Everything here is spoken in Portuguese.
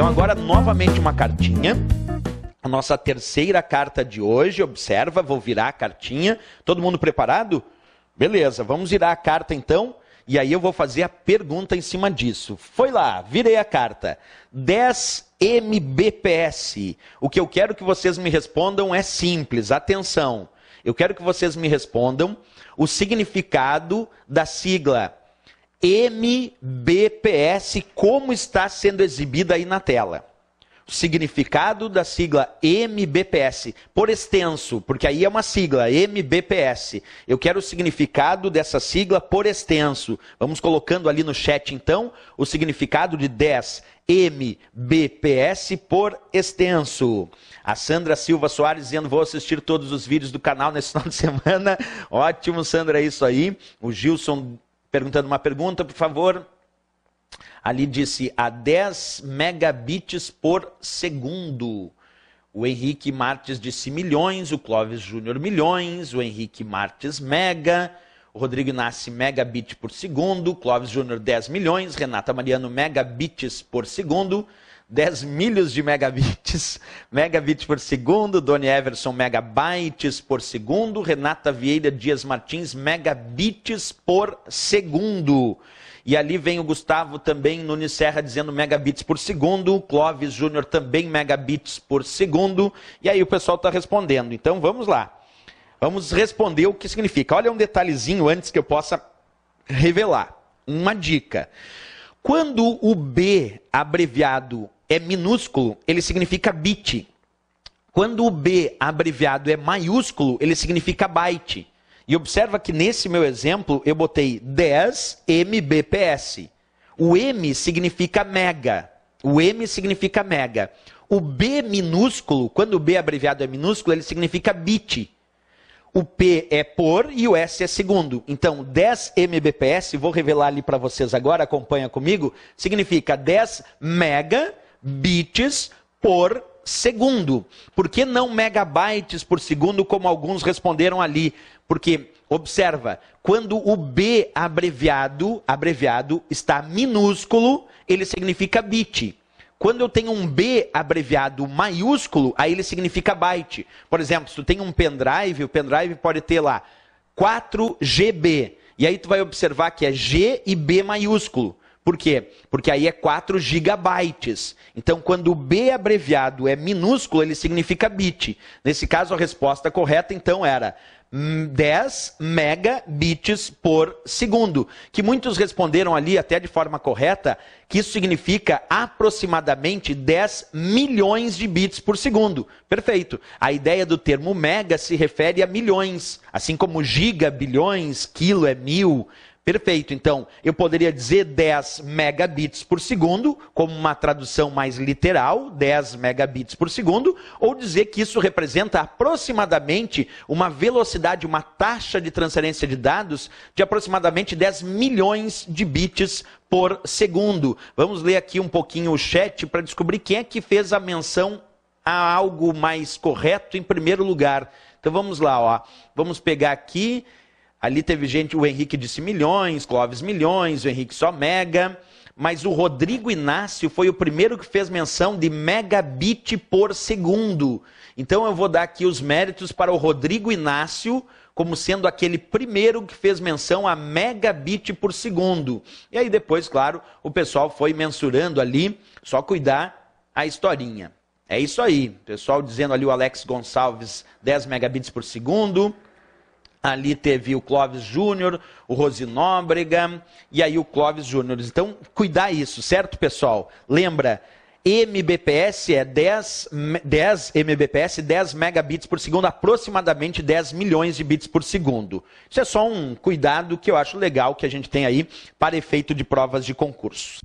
Então, agora, novamente, uma cartinha. A nossa terceira carta de hoje, observa, vou virar a cartinha. Todo mundo preparado? Beleza, vamos virar a carta então. E aí eu vou fazer a pergunta em cima disso. Foi lá, virei a carta. 10 MBPS. O que eu quero que vocês me respondam é simples, atenção. Eu quero que vocês me respondam o significado da sigla MBPS, como está sendo exibida aí na tela. O significado da sigla MBPS, por extenso, porque aí é uma sigla, MBPS. Eu quero o significado dessa sigla por extenso. Vamos colocando ali no chat, então, o significado de 10 MBPS por extenso. A Sandra Silva Soares dizendo: vou assistir todos os vídeos do canal nesse final de semana. Ótimo, Sandra, é isso aí. O Gilson perguntando uma pergunta, por favor. Ali disse a 10 megabits por segundo. O Henrique Martins disse milhões, o Clóvis Júnior milhões, o Henrique Martins mega. O Rodrigo Inácio, megabit por segundo. Clóvis Júnior, 10 milhões. Renata Mariano, megabits por segundo. 10 milhos de megabits, megabits por segundo, Doni Everson, megabytes por segundo, Renata Vieira Dias Martins, megabits por segundo. E ali vem o Gustavo também, Nunes Serra dizendo megabits por segundo, Clóvis Júnior também megabits por segundo, e aí o pessoal está respondendo. Então vamos lá. Vamos responder o que significa. Olha um detalhezinho antes que eu possa revelar. Uma dica. Quando o B abreviado é minúsculo, ele significa bit. Quando o B abreviado é maiúsculo, ele significa byte. E observa que nesse meu exemplo eu botei 10 MBPS. O M significa mega. O M significa mega. O B minúsculo, quando o B abreviado é minúsculo, ele significa bit. O P é por e o S é segundo. Então, 10 mbps, vou revelar ali para vocês agora, acompanha comigo, significa 10 megabits por segundo. Por que não megabytes por segundo, como alguns responderam ali? Porque, observa, quando o B abreviado, abreviado está minúsculo, ele significa bit. Quando eu tenho um B abreviado maiúsculo, aí ele significa byte. Por exemplo, se tu tem um pendrive, o pendrive pode ter lá 4GB. E aí tu vai observar que é G e B maiúsculo. Por quê? Porque aí é 4 gigabytes. Então, quando o B abreviado é minúsculo, ele significa bit. Nesse caso, a resposta correta então era 10 megabits por segundo. Que muitos responderam ali, até de forma correta, que isso significa aproximadamente 10 milhões de bits por segundo. Perfeito. A ideia do termo mega se refere a milhões, assim como giga, bilhões, quilo é mil. Perfeito. Então, eu poderia dizer 10 megabits por segundo, como uma tradução mais literal, 10 megabits por segundo, ou dizer que isso representa aproximadamente uma velocidade, uma taxa de transferência de dados de aproximadamente 10 milhões de bits por segundo. Vamos ler aqui um pouquinho o chat para descobrir quem é que fez a menção a algo mais correto em primeiro lugar. Então vamos lá, ó. Vamos pegar aqui Ali teve gente, o Henrique disse milhões, Clóvis milhões, o Henrique só mega. Mas o Rodrigo Inácio foi o primeiro que fez menção de megabit por segundo. Então eu vou dar aqui os méritos para o Rodrigo Inácio, como sendo aquele primeiro que fez menção a megabit por segundo. E aí depois, claro, o pessoal foi mensurando ali, só cuidar a historinha. É isso aí, pessoal dizendo ali o Alex Gonçalves 10 megabits por segundo, Ali teve o Clóvis Júnior, o Rosinóbrega e aí o Clóvis Júnior. Então, cuidar isso, certo, pessoal? Lembra, MBPS é 10, 10 MBPS, 10 megabits por segundo, aproximadamente 10 milhões de bits por segundo. Isso é só um cuidado que eu acho legal que a gente tem aí para efeito de provas de concurso.